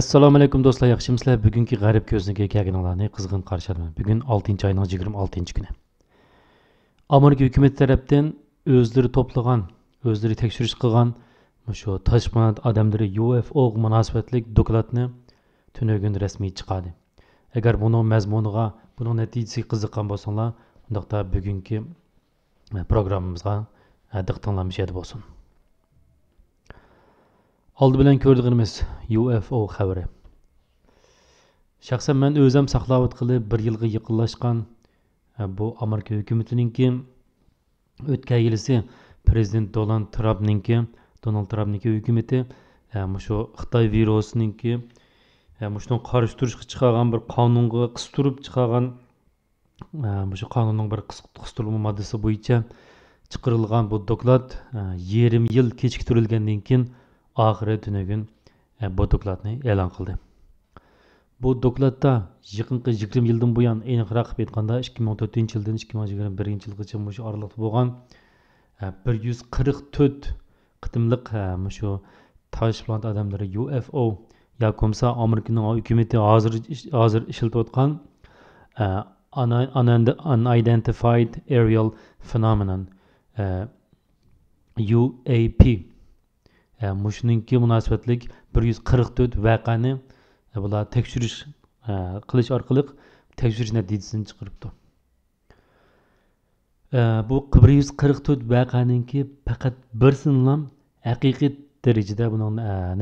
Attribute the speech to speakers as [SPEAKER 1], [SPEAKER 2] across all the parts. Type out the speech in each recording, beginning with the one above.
[SPEAKER 1] assalomu alaykum do'stlar yaxshimisizlar bugungi g'arib ko'zniki kaginlarni qizg'in qarshilman bugun 6 oyning 26 kuni amerika hukumati tarafdan o'zlari to'plagan o'zlari tekshirish qilgan shu toshqinat odamlari ufo munosabatlik dokladni tunugun rasmiy chiqadi agar buning mazmuniga buning natijasiga qiziqqan bo'lsanglar undaqda bugungi programmamizga eh, diqqatinglar mushaydi bo'lsin oldi bilan ko'rdig'inimiz ufo xabari shaxsan man o'zim saqlovat qilib bir yilga yaqinlashgan e, bu amerika hukumatininki o'tgan yilisi prezident donald trampninki donald trampniki hukumati e, shu xitoy virusiniki e, shuni qarshi turishga chiqargan bir qonunga qistirib chiqargan shu qonunning bir qistirma moddasi bo'yicha chiqarilgan bu doklad yarim yil kechiktirilgandan keyin oxiri tunugun e, bu dokladni e'lon qildi bu dokladda yaqinqi yigirma yildan buyon aniqroq qilib aytganda ikki ming to'rtinchi yildan ikki ming yigirma e, bir yuz to'rt qitimliq shu ufo yo unidentified aerial phenomenon e, uap mushuningki munosabatlik bir yuz qirq to'rt vaqani bular tekshirish qilish orqali tekshirish natijasini chiqaribdi bu bir yuz qirq to'rt vaqaninki faqat birsinlam haqiqiy darajada buni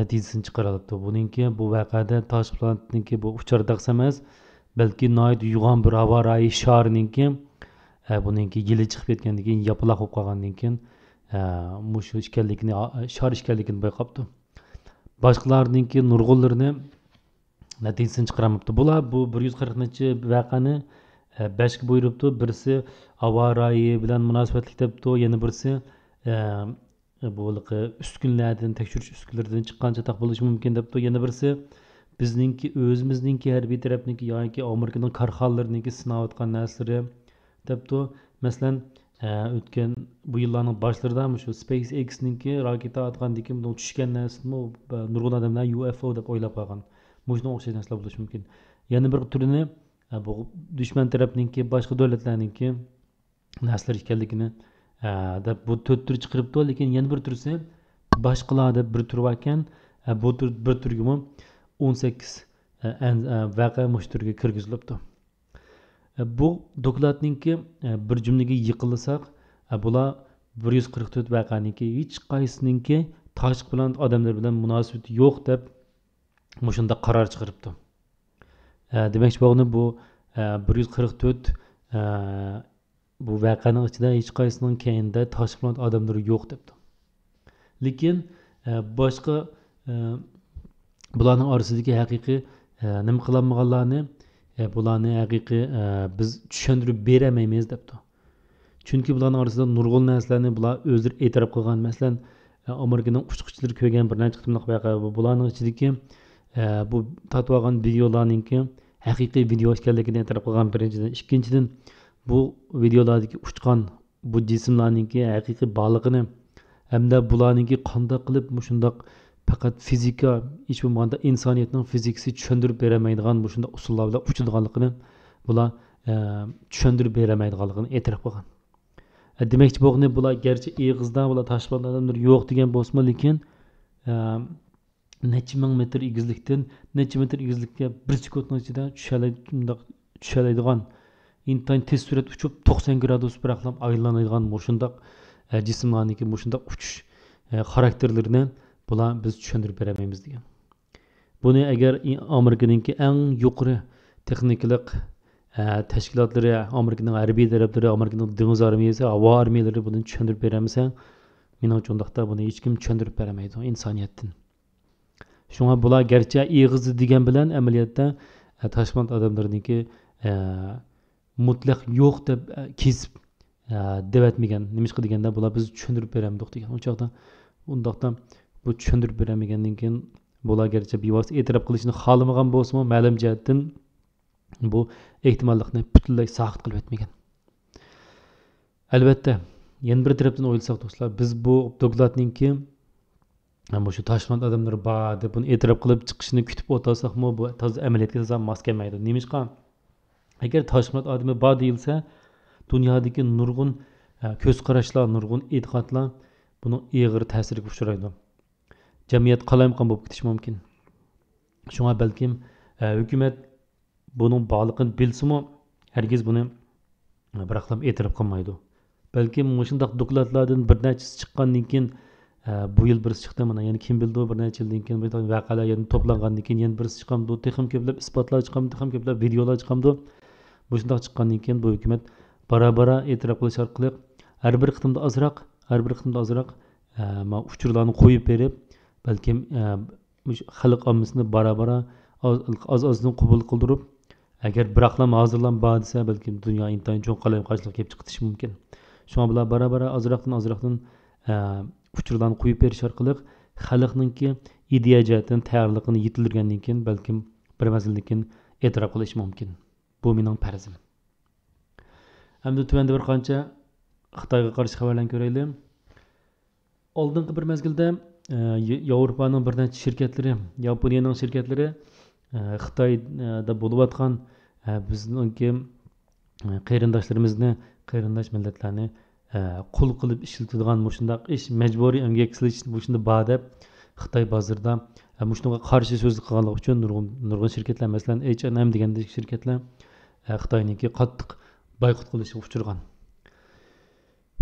[SPEAKER 1] natijasini chiqaribdi buningki bu vaqada toshplantniki bu uchar emas balki noid yuyg'on bir havo rayi shoirninki buningki yili chiqib ketgandan keyin yopiloq bo'lib qolgandan keyin mushu ishkanligini shor ishkanligini payqapti boshqalarninki nurg'unlarini natijasini chiqarmabdi bular bu bir yuz qirqinchi vaqani bashga buyuribdi birisi havo royi bilan munosabatlik debdi yana birisi bu uskunlardan tekshirish uskunlaridan chiqqan chatoq bo'lishi mumkin debdi yana birisi bizningki o'zimizningki harbiy tarafniki yoki amerikaning korxonalariniki sinayotgan narsalari debdi masalan o'tgan bu yillarni boshlaridami shu spacexninki raketa otgandan keyin tushgan narsami nurg'un odamlar ufo deb o'ylab qolgan bu shunga o'xshash narsalar bo'lishi mumkin yana bir turini e, bu dushman tarafninki boshqa davlatlarninki narsalar ekanligini e, deb bu to'rt tur chiqiribdi lekin yana bir turisi boshqalar deb bir tur bor ekan e, bu tur bir turgimi o'n sakkiz vaqa mush turga kirgizilibdi bu dokladniki bir jumlaga yiqilsak bular bir yuz qirq to'rt vaqaniki hech qaysininki toshiq bilan odamlar bilan munosabati yo'q deb mushunda qaror chiqaribdi demakchi bo'lganim bu bir yuz qirq to'rt bu vaqani ichida hech qaysining keyinda toshiq bilan odamlari yo'q debdi lekin boshqa bularning orasidagi haqiqiy nima qilolmaganlarni E, bularni haqiqiy e, biz tushuntirib berolmaymiz debdi chunki bularni orasida nurg'un narsalarni bular o'zlari e'tirof qilgan masalan amerikaning e, uchqichilari kelgan bir necha bularni ichidagi bu tatib olgan videolarninki haqiqiy video ekanligini e'tirof qilgan birinchidan ikkinchidan bu videolardagi uchqan bu jismlarninki haqiqiy borlig'ini hamda bularninki qandoq qilib shundoq faqat fizika hech bo'lmaganda insoniyatning fizikasi tushundirib beramaydigan bu shunday usullar bilan uchilganligini bular e, tushundirib beramaydiganligini e'tirof qilgan e, demakchi bo'lgani bular garchi ig'izdan bular toshband odamlar yo'q degan bo'lsinmi lekin e, necha ming metr egizlikdan necha metr egizlikka bir sekundni ichida tushalaydigan intan tez surat uchib to'qson gradus biraqlam aylanadigan mushundoq jismlarniki mushundoq uchish xarakterlarini bular biz tushuntirib berolmaymiz degan buni agar amerikaninki eng yuqori texnikalik e, tashkilotlari amerikaning harbiy tarablari amerikaning dengiz armiyasi havo armiyalari buni tushuntirib beramsa menimcha undaqda buni hech kim tushuntirib berolmaydi insoniyatdan shunga bular garchi ig'izi degan bilan amaliyotda e, toshkent odamlarniki e, mutlaq yo'q deb kesib deb aytmagan nima deganda bular biz tushuntirib beramiz degan u chog'da bu tushuntirib beramagandan keyin bulargarchi bevosita e'tirof qilishni xohlamagan bo'lsa ham ma'lum jihatdan bu ehtimollikni butunlay soqit qilib o'tmagan albatta yana bir tarafdan o'ylasak do'stlar biz bu dokladninki bu shu toshkent odamlar bor deb buni e'tirof qilib chiqishini kutib o'tirsakmi bu toza amaliyotga toza mos kelmaydi nemishqa agar toshmat odami bor deyilsa dunyodagi nurg'un e, ko'z qarashlar nurg'un e'tiqodlar buni ig'ir ta'siriga uchraydi jamiyat qalamqon bo'lib ketishi mumkin shunga balkim e, hukumat buning borligini bilsimi hargiz buni e, biraqlam e'tirof qilmaydi balkim shundoq dokladlardan bir nechasi chiqqandan keyin e, bu yil birisi chiqdi mana yana kim bildi bir necha yildan keyin vaqalar yana to'plangandan keyin yana birisi chiqamdi texim ko'plab isbotlar chiqamdi ham ko'plab videolar chiqamdi bu shundoq chiqqandan keyin bu hukumat bora bora e'tirof qilish orqali har bir qitimda ozroq har bir qitimda ozroq uchurlarni qo'yib berib balkim e, xalq ommasini bora bora oz ozdan qubul qildirib agar biroqlam hozirlam bor desa balkim dunyo intayin cho'ng qalam qarshilik kelib chiqishi mumkin shunga bular bora bora ozroqdan ozroqdan e, uchurlarni qo'yib berish orqali xalqninki ideya jihatdan tayyorligini yetildirgandan keyin balkim bir mazildan keyin e'tirof qilish mumkin bu mening farzim hamda tuvanda bir qancha xitoyga qarshi xabarlarni ko'raylik oldingi bir mezgilda Э, еуропаның бірнеше ширкетлери, Японияның ширкетлери э, Қытайда э, болып атқан біздің қайрындашlarimizni, қайрындаш милләтләрне құл қылып işilтидиган мошындак иш мәжбури эмгәк кылыш мошында ба деп Хытай базарда мошынга каршы сөз кылганлыгы үчүн нургун нургун ширкетлер мәсәлән H&M деген şirketler Хытайныңки каттык байкут кылышы учурган.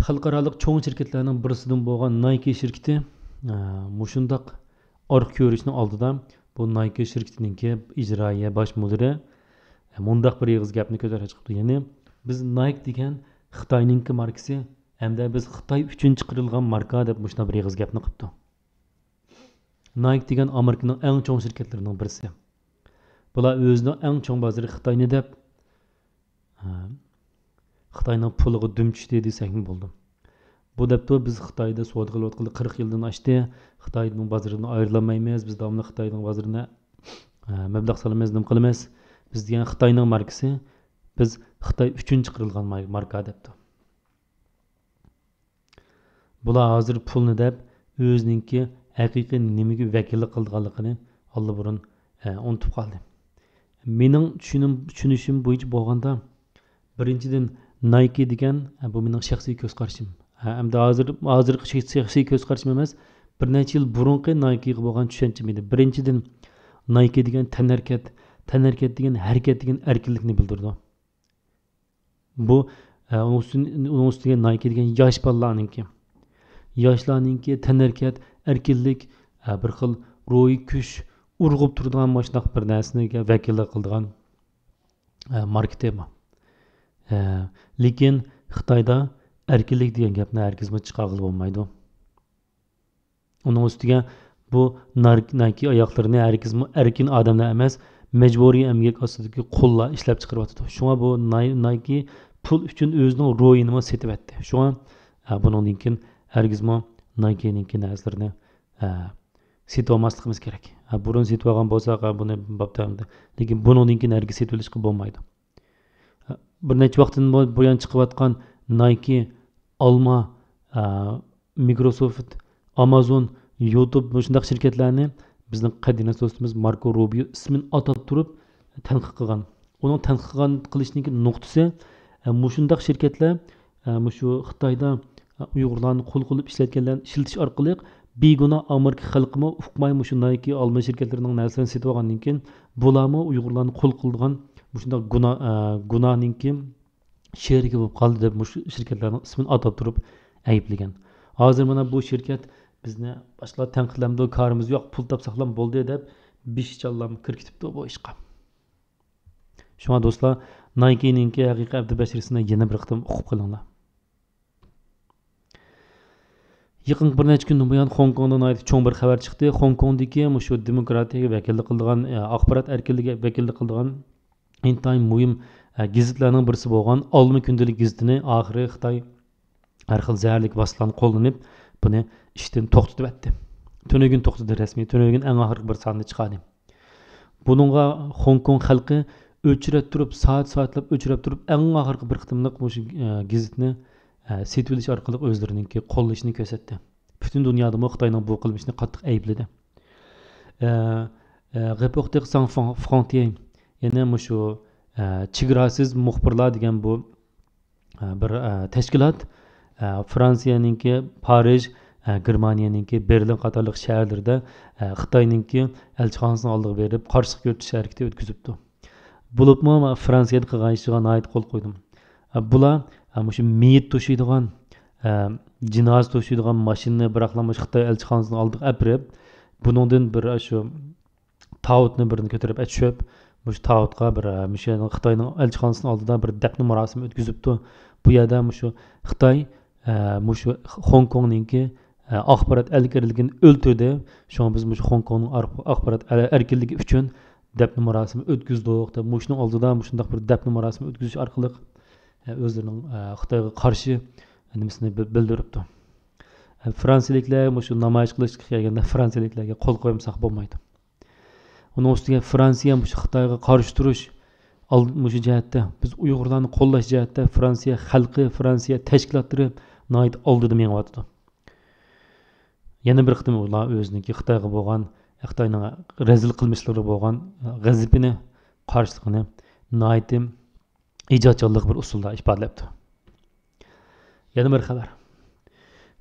[SPEAKER 1] Халыкаралык чоң şirketләрнең берсенең булган Nike şirketi mushundoq orqa ko'rishni oldida bu nike shirkatiniki ijroiya bosh mudiri mundoq bir yig'iz gapni ko'tarib chiqibdi ya'ni биз nike degan xitoyninki markasi hamda биз кытай үчүн chiqarilgan марка деп mushuna бир yig'iz gapni qilibdi nike деген американын эң чоң shirkatlarining birisi булар o'zini эң чоң bozori xitoyni деп кытайдын puliga dum tushdi desakmi bo'ldi bu debdi biz xitoyda savdo qilayotgani qirq yildan oshdi xitoyning bozoridan ayrilaolmaymiz biz davomli xitoyning bozorini e, mablag' solamiz nima qilamiz biz degan xitoyning markasi biz xitoy uchun chiqarilgan marka debdi bular hozir pulni deb o'ziniki haqiqiy nimaga vakillik qilganligini allaburun e, unutib qoldi mening tushunim tushunishim bo'yicha bo'lganda birinchidan nike degan e, bu mening shaxsiy ko'z qarashim hamda hozir hozirgi shaxsiy ko'z ko'zqarashim emas bir necha yil burunqi nikega bo'lgan tushuncham edi birinchidan nike degan tanarkat tanarkat degan harakat degan erkinlikni bildirdi bu e, uning ustiga nike degan yosh bolalarniki yoshlarningki tanarkat erkinlik e, bir xil ro'yi kuch urg'ib turadigan mana shunaqa bir narsaga vakillik qiladigan e, marketema lekin xitoyda erkinlik degan gapni hargizmi chiqarib bo'lmaydi uning ustiga bu narki oyoqlarini hargizmi erkin odamlar emas majburiy emgak ostidagi qullar ishlab chiqaryotdi shunga bu nayki pul uchun o'zining ro'yini setyapti shunga bundan keyin hargizmi naykiniki narsalarni setib kerak burun setib olgan bo'lsak buni bobda lekin bundan keyin narigi setilishga bo'lmaydi bir necha vaqtdan buyon chiqayotgan nayki alma microsoft amazon youtube shundaq shirkatlarni біздің қадірлес достымыз марко рубио ісімін атап тұрып тәнқид қылған оның тәнқид қылған қылышыныңки нұқтысы мұшындақ шеркетлер, мұшу қытайда ұйғырларны құл қылып ішлеткенлерін ішілтіш арқылы бейгуна америка халқымы ұқмай мұшу найки алма шіркетлерінің нәрсені сетіп алғаннан кейін бұлармы құл sherigi bo'lib qoldi deb shu shirkatlarni ismini atab turib ayblagan hozir mana bu shirkat bizni boshqalar tanqidlamdi korimiz yo'q pul topsak ham bo'ldi deb besh challam kirkitibdi bu ishga shunga do'stlar naykininki haqiqiy abdubashirsini yana bir qitim o'qib qilinglar yaqin bir necha kundan buyon xong kongdan cho'ng bir xabar chiqdi hong kongdagi shu demokratiyaga vakillik qildigan e, axborot erkinligiga vakillik qildigan intayin muhim Ә, гезитлерінің бірісі болған алмы күнділік гезитіні ақыры қытай әр әрқил зәрлік басыланы қолданып бұны іштен тоқтатып әтті түнегін тоқтады рәсми түнегін ең ақырғы бір санды шығады бұныңға хонг халқы өчіріп тұрып саат саатлап өчіріп тұрып ең ақырғы бір қытымлық осы ә, гезитні ә, сетіп іліш арқылы өздерінікі қолдашын көрсетті бүтін дүниядамы қытайның бұл қылмышын қаттық әйіпледі ә, ә, Reporter sans frontières, yana shu Э, chegarasiz muxbirlar degan bu e, bir e, tashkilot e, fransiyaninki parij germaniyaninki berlin qatorliq shaharlarda xitoyninki elchixonasini oldiga berib qarshilik ko'rsatish harakati o'tkazibdi bo'libmi fransiyada qilgan ishiga nihoyat qo'l qo'ydim bular shu miyit to'shiydigan jinoz to'shiydigan mashinani biroqlama xitoy elchixonasini oldiga apirib buningdan bir shu tovutni birini ko'tarib tushib mush tavutga bir e, mushu xitoyning elchixonasini oldida bir dafn marosimi o'tkazibdi bu yerda mushu xitoy e, mushu xong kongniki e, axborot erkinligini o'ltirdi shunga biz mushu xong kongning axborot erkinligi uchun dafn marosimi o'tkazdik deb mushuni oldida mushundoq bir dafn marosimi o'tkazish orqali қытайға қарсы qarshi nimasini bildiribdi namoyish kelganda fransiyaliklarga ئۇنىڭ ئۈستىگە فىرانسىيە مۇشۇ خىتايغا قارشى تۇرۇش مۇشۇ جەھەتتە بىز ئۇيغۇرلارنى قوللاش جەھەتتە فىرانسىيە خەلقى فىرانسىيە تەشكىلاتلىرى ناھايىتى ئالدىدا مېڭىۋاتىدۇ يەنە بىر قېتىم ئۇلار ئۆزىنىڭكى خىتايغا بولغان رەزىل بولغان غەزىپىنى قارشىلىقىنى ئىجادچانلىق بىر ئۇسۇلدا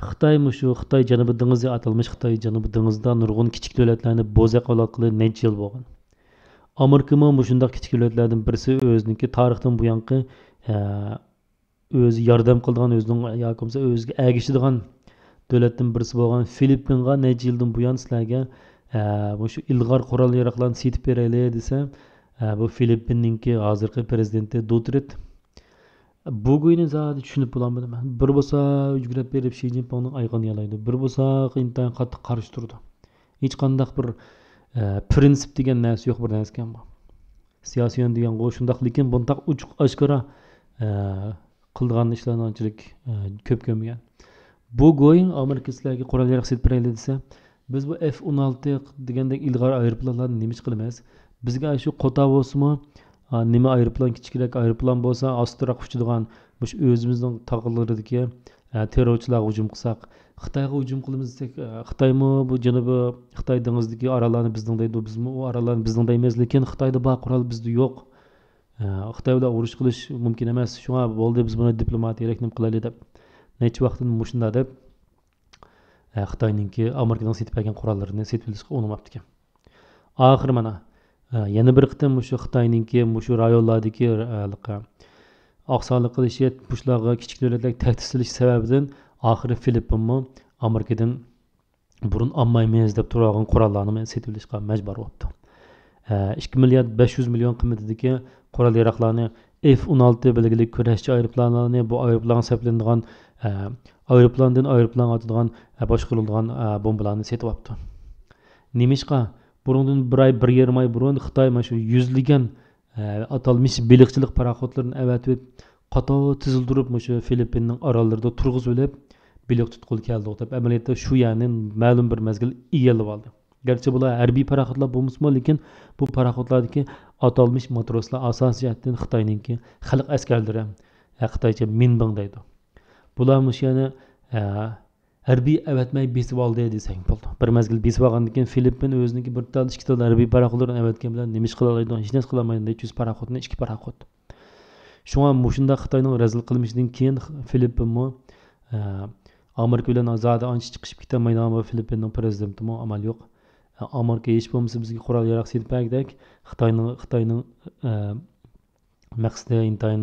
[SPEAKER 1] xitoy mushu xitoy janubiy dengizi atalmish xitoy janubiy dengizida nurg'un kichik davlatlarni bo'zaq qilib necha yil bo'lgan amerikami mushundoq kichik davlatlardan birisi o'ziniki tarixdan buyangi o'zi e, yordam qiladigan o'zining yoki bo'lmasa o'ziga agishadigan birisi shu ilg'or qurol bu filippinninki prezidenti bu go'yni zati tushunib bo'lolmayman bir bo'lsa yugurib berib shi zinpinni ayog'ini yalaydi bir bo'lsa intayin qattiq qarshi turdi hech qandaq bir e, prinsip degan narsa yo'q bir narsa ekan siyosiy yon degan u shundoq lekin bundaq ochiq oshkora e, qildigan ishlarni anchalik e, ko'p ko'rmagan bu go'y amerika sizlarga qurol yarog' setib beraylik desa biz bu f o'n olti degandek ilg'or aeroplanlarni nima ish qilamiz bizga shu qo'ta bo'lsinmi nima aeroplan kichikroq aeroplan bo'lsa ostiroq uchadigan shu o'zimizning tog'laridagi terrorchilarga hujum qilsak xitoyga hujum qilamiz desak xitoymi bu janubi xitoy dengizidagi orollarni bizni deydi bizmi u orollarni bizni deymiz lekin xitoyda bor qurol bizda yo'q xitoy bilan urush qilish mumkin emas shunga bo'ldi biz buni diplomatiyalik nim qilaylik deb necha vaqtdan mushunda deb xitoyninki amerikadan setib olgan qurollarini setib olishga urinmabdi ekan oxiri mana yana bir qitim shu xitoyninki shu rayonlardagi oqsonlik qilishi shularga kichik davlatlar tahdisilish sababidan oxiri filippinmi amerikadan burun olmaymiz deb turgan qurollarni setib olishga majbur bo'libdi ikki milliard besh yuz million qimmatidagi qurol yaroqlarni f o'n olti belgili kurashchi aeroplanlarni bu aeroplan hisoblanadigan aeroplandan aeroplan otadigan boshqarilgan bombalarni setib olibdi nemishqa بۇنىڭدىن بىر ئاي بىر يېرىم ئاي بۇرۇن خىتاي مانا شۇ يۈزلىگەن ئاتالمىش بېلىقچىلىق پاراخوتلىرىنى ئەۋەتىپ قاتار تىزىلدۇرۇپ مۇشۇ فىلىپپىننىڭ ئاراللىرىدا تۇرغۇزۇۋېلىپ بېلىق تۇتقىلى كەلدۇق دەپ ئەمەلىيەتتە شۇ يەرنى مەلۇم بىر مەزگىل ئىگىلىۋالدى گەرچە bular harbiy paraxodlar bo'lmasmi lekin bu paraxodlardagi atalmish matroslar asosiy jihatdan xitoyniki xalq askarlari e, xitoycha minbing deydi bular mush yana e, harbiy avatmay besib oldi desang bo'ldi bir mazgil besib olgandan keyin filippin o'ziniki bir tal ikki tal harbiy paraxodlarni avatgan bilan nima ish qila oladi hech narsa qila olmaydi necha yuz paraxodni ikki paraxod shunga mushunda xitoyning razil qilmishidan keyin filippinmi e, amerika bilan zodi ancha chiqishib ketolmaydigan va filippinning prezidentimi amal yo'q e, amerika hech bo'lmasa bizga qurol yarog' sepagdak xitoyning xitoyning e, maqsadi intayin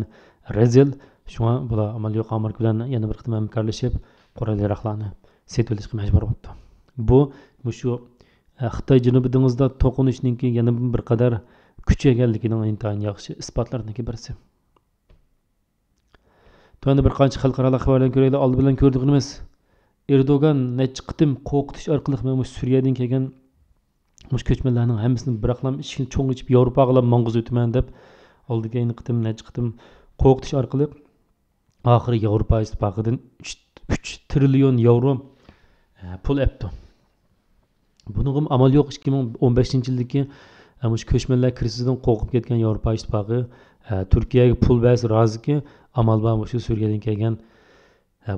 [SPEAKER 1] razil shunga bular amal yo'q amerika bilan yana bir qatam hamkorlashib qurol yarog'larni setib majbur bo'libdi bu shu e, xitoy janubi dengizida to'qinishniki yana bir qadar kuchayganligining intayin yaxshi isbotlarniki birisi tuanda bir qancha xalqaro xabarlarni ko'raylik oldi bilan ko'rdigimiz erdo'gan nechi qitim qo'rqitish orqali mana shu suriyadan kelgan mush ko'chmanlarning hammasini biraqlam ichini cho'ng ichib yevropaga mong'iz o'taman deb oldiga qitim nechi qitim qo'rqitish orqali oxiri yevropa ittifoqidan uch trillion yevro e, pul apti buning ham amal yo'q ikki ming o'n beshinchi yildagi e, shu ko'chmanlar krizidan qo'rqib ketgan yevropa ittifoqi e, turkiyaga pul bersa roziki amal bor shu suriyadan kelgan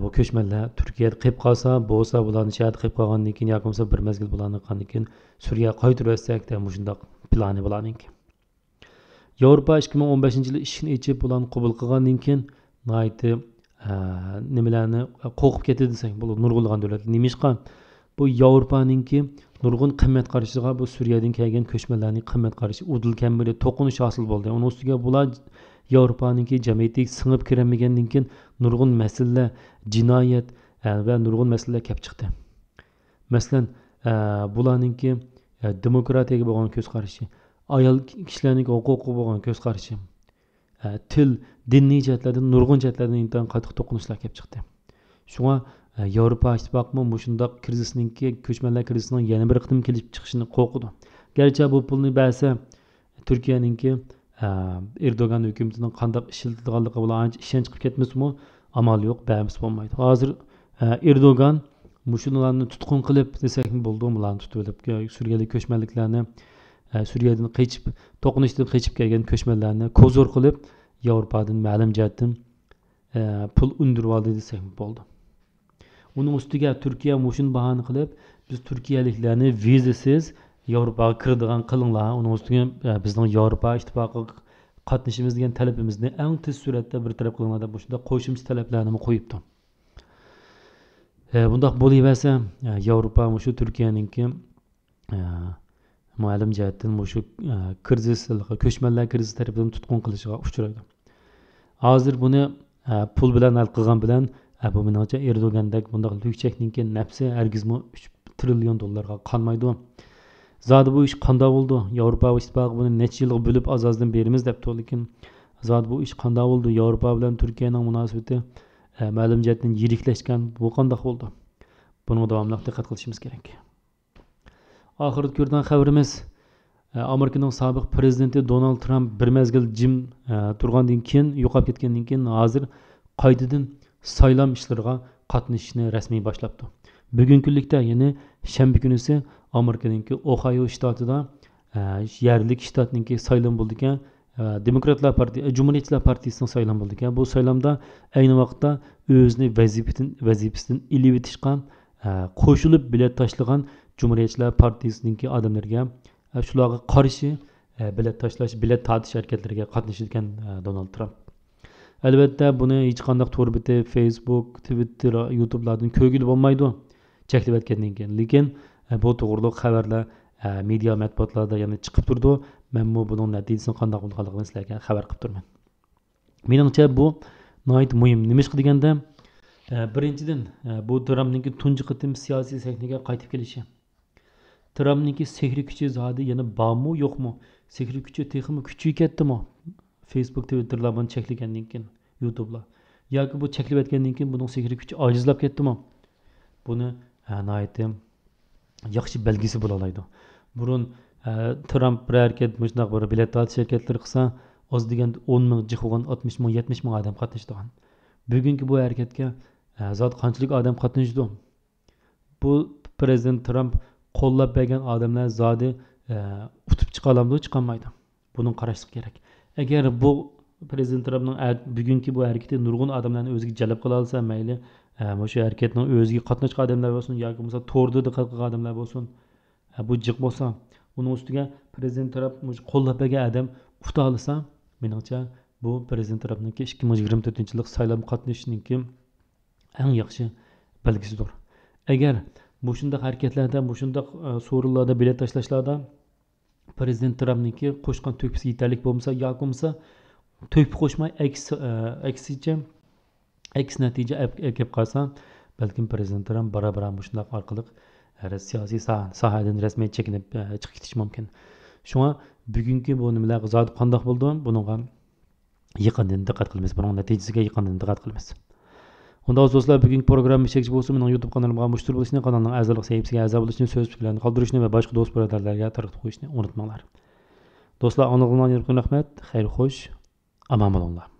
[SPEAKER 1] bu ko'chmanlar turkiyada qilib qolsa bo'lsa bularni shat qilib qolgandan keyin yoki bo'lmasa bir mazgil bularni qilgandan keyin suriyaga qaytirib olsak deb shundoq plani bularniki yevropa ikki ming o'n beshinchi yili ishini ichib bularni qabul qilgandan keyin naytib nimalarni qo'rqib ketadi desang bo'ladi nurg'unlagan davlatlar nimishqa bu yevropaninki nurg'un qimmat qarashiga bu suriyadan kelgan ko'chmanlarning qimmat qarashi udil kammiri to'qinish hosil bo'ldi uni ustiga bular yevropaniki jamiyatga singib kiramagandan keyin nurg'un masalalar jinoyat va nurg'un masalalar kelib chiqdi masalan bularninki demokratiyaga bo'lgan ko'z qarashi ayol kishilarning huquqi bo'lgan ko'z qarashi til diniy jihatlardan nurg'un jihatlardan intan qattiq to'qinishlar kelib chiqdi shunga yevropa ittifoqimi mushundoq krizisninki ko'chmanlar krizisining yana bir qitim kelib chiqishini qo'rqdi garchi bu pulni ba'zi turkiyaninki erdo'gan hukumatining qandoq ishlatilganligi bilan ancha ishonch qilib ketmasmi amal yo'q bamiz bo'lmaydi hozir erdo'gan mushularni tutqun qilib desak bo'ldi ularni tutib olib surganlik ko'chmanliklarni suriyadan qechib to'qnishdan qechib kelgan ko'chmanlarni ko'zor qilib yevropadan ma'lum jihatdan pul undirib oldi desak bo'ldi uning ustiga turkiya mushun bahona qilib biz turkiyaliklarni vizasiz yevropaga kiradigan qilinglar uning ustiga bizning yevropa ittifoqiga qatnashimiz degan talabimizni eng tez suratda bir talab qilinglar deb shunday qo'shimcha talablarni qo'yibdi bundoq bo'laversa yevropa shu turkiyaniki muallim jihatdan shu e, krizis ko'chmanlar krizi tarafidan tutqun qilishiga uchraydi hozir buni e, pul bilan hal qilgan bilan bu menimcha erdogandak bundoq lyukchakniki nafsi hargizmi uch trillion dollarga qolmaydi zodi bu ish qandoq bo'ldi yevropa ittifoqi buni necha yil bo'lib ozozdan ozdan beramiz debdi lekin zodi bu ish qandoq bo'ldi yevropa bilan turkiyaning munosabati e, ma'lum jihatdan yiriklashgan bu qandoq bo'ldi buni davomli diqqat qilishimiz kerak oxirgi kundan xabarimiz amerikaning sobiq prezidenti donald tramp bir mazgil jim turgandan keyin yo'qolib ketgandan keyin hozir qaytadan saylam ishlariga qatnashishni rasmiy boshlabdi bugungi kunlikda ya'ni shanba kunisi amerikaningki ohayo shtatida yerlik shtatningki saylam демократлар ekan demokratlar partiya jumuriyatchilar partiyasining saylam bo'ldi bu saylamda ayni vaqtda o'zini vazifasidan ilib etishgan qo'shilib bilet tashlagan jumuriyatchilar partiyasiniki odamlarga e, shularga qarshi e, bilet tashlash bilet tartish harakatlariga qatnashayotgan e, donald tramp albatta buni hech qanday turbiti facebook twitter youtubelardan ko'gil bo'lmaydi cheklab aytgandan keyin lekin bu to'g'riliq xabarlar media matbuotlarda yana chiqib turdi man bu buni natijasini qanday bo'lganligini sizlarga xabar qilib turman menimcha bu noit muhim nima ish deganda birinchidan bu trampniki tunji qitim siyosiy sahnaga qaytib kelishi trampniki sehriy kuchi zodi yana bormi yo'qmi sehriy kuchi texmi kuchayib ketdimi facebook twitterlar buni cheklagandan keyin youtubelar yoki bu cheklab cheklabyotgandan keyin buning sehriy kuchi ojizlab ketdimi buni nihoyatda yaxshi belgisi bo'lolaydi burun tramp bir harakat mana shunaqa bir bilet sotish qilsa oz degan o'n ming jiqilgan oltmish ming yetmish ming odam qatnashdigan bugungi bu harakatga zot qanchalik odam qatnashdi bu prezident tramp qo'llab bergan odamlar zodi utib e, chiqolamizu chiqolmaydi buni qarashlik kerak agar bu prezident trampning bugungi bu harakati nurg'un odamlarni o'ziga jalb qila olsa mayli e, o'sha harakatni o'ziga qatnashgan odamlar bo'lsin yoki bo'lmasa to'rda diqqat qilgan odamlar bo'lsin e, bu jiq bo'lsa uni ustiga prezident tramp qo'llab bergan odam quta olsa menimcha bu prezident trampniki ikki ming yigirma to'rtinchi yillik saylov qatnashishniki eng yaxshi belgisidir agar bu shundoq harakatlardan bu shundoq e, so'rinlarda bilet tashlashlardan prezident trampniki qo'shgan to'pisi yetarli bo'lmasa yoki bo'lmasa to'p qo'shmay aks aksicha aks natija kelib qolsa balkim prezident tramp barobar bu shundoq orqali e, siyosiy sohadan rasmiy chekinib e, chiqib ketishi mumkin shunga bugungi bu nimalar zot qandoq bo'ldi bunga yaqindan diqqat qilamiz buning natijasiga yaqindan diqqat qilamiz Onda aziz dostlar bugungi programma chekchi bo'lsin mening YouTube kanalimga mushtur bo'lishni, kanalning a'zolik sahifasiga a'zo bo'lishni, so'z fikrlarni qoldirishni va boshqa do'st birodarlarga tarqatib qo'yishni unutmanglar. Do'stlar, aniqlangan rahmat, xayr xo'sh, omon bo'linglar.